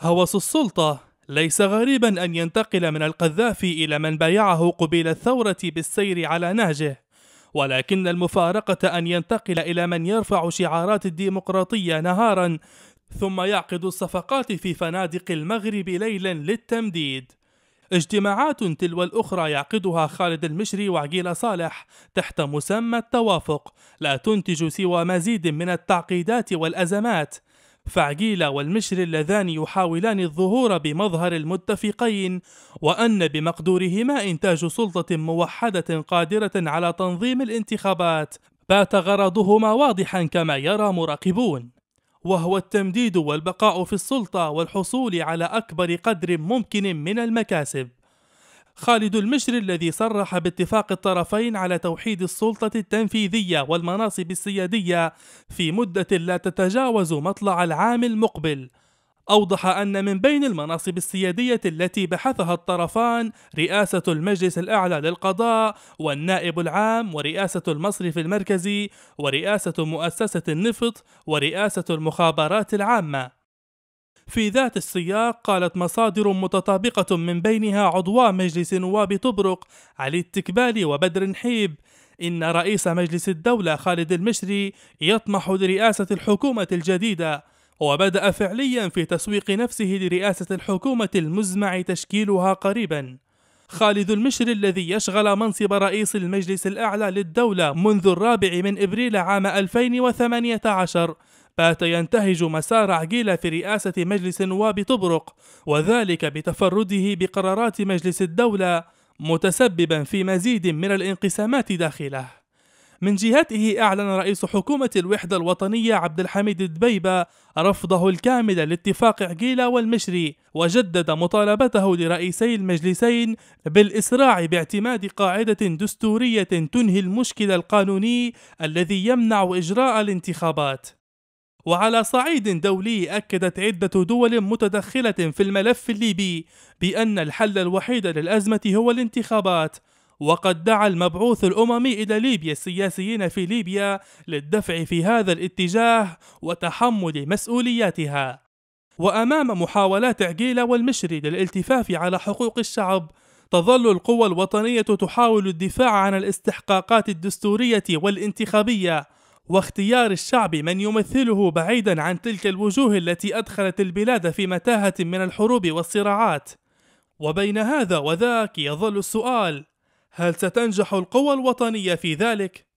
هوس السلطة ليس غريبا أن ينتقل من القذافي إلى من بايعه قبيل الثورة بالسير على نهجه ولكن المفارقة أن ينتقل إلى من يرفع شعارات الديمقراطية نهارا ثم يعقد الصفقات في فنادق المغرب ليلا للتمديد اجتماعات تلو الأخرى يعقدها خالد المشري وعقيل صالح تحت مسمى التوافق لا تنتج سوى مزيد من التعقيدات والأزمات فعقيلة والمشر اللذان يحاولان الظهور بمظهر المتفقين وأن بمقدورهما إنتاج سلطة موحدة قادرة على تنظيم الانتخابات بات غرضهما واضحا كما يرى مراقبون وهو التمديد والبقاء في السلطة والحصول على أكبر قدر ممكن من المكاسب خالد المشري الذي صرح باتفاق الطرفين على توحيد السلطة التنفيذية والمناصب السيادية في مدة لا تتجاوز مطلع العام المقبل أوضح أن من بين المناصب السيادية التي بحثها الطرفان رئاسة المجلس الأعلى للقضاء والنائب العام ورئاسة المصرف المركزي ورئاسة مؤسسة النفط ورئاسة المخابرات العامة في ذات السياق قالت مصادر متطابقة من بينها عضوا مجلس نواب طبرق علي التكبالي وبدر نحيب إن رئيس مجلس الدولة خالد المشري يطمح لرئاسة الحكومة الجديدة وبدأ فعليا في تسويق نفسه لرئاسة الحكومة المزمع تشكيلها قريبا خالد المشري الذي يشغل منصب رئيس المجلس الأعلى للدولة منذ الرابع من إبريل عام 2018 بات ينتهج مسار عقيلة في رئاسة مجلس النواب طبرق وذلك بتفرده بقرارات مجلس الدولة متسببا في مزيد من الانقسامات داخله من جهته أعلن رئيس حكومة الوحدة الوطنية عبد الحميد الدبيبة رفضه الكامل لاتفاق عقيلة والمشري وجدد مطالبته لرئيسي المجلسين بالإسراع باعتماد قاعدة دستورية تنهي المشكل القانوني الذي يمنع إجراء الانتخابات وعلى صعيد دولي أكدت عدة دول متدخلة في الملف الليبي بأن الحل الوحيد للأزمة هو الانتخابات وقد دعا المبعوث الأممي إلى ليبيا السياسيين في ليبيا للدفع في هذا الاتجاه وتحمل مسؤولياتها وأمام محاولات عقيلة والمشري للالتفاف على حقوق الشعب تظل القوى الوطنية تحاول الدفاع عن الاستحقاقات الدستورية والانتخابية واختيار الشعب من يمثله بعيدا عن تلك الوجوه التي ادخلت البلاد في متاهه من الحروب والصراعات وبين هذا وذاك يظل السؤال هل ستنجح القوى الوطنيه في ذلك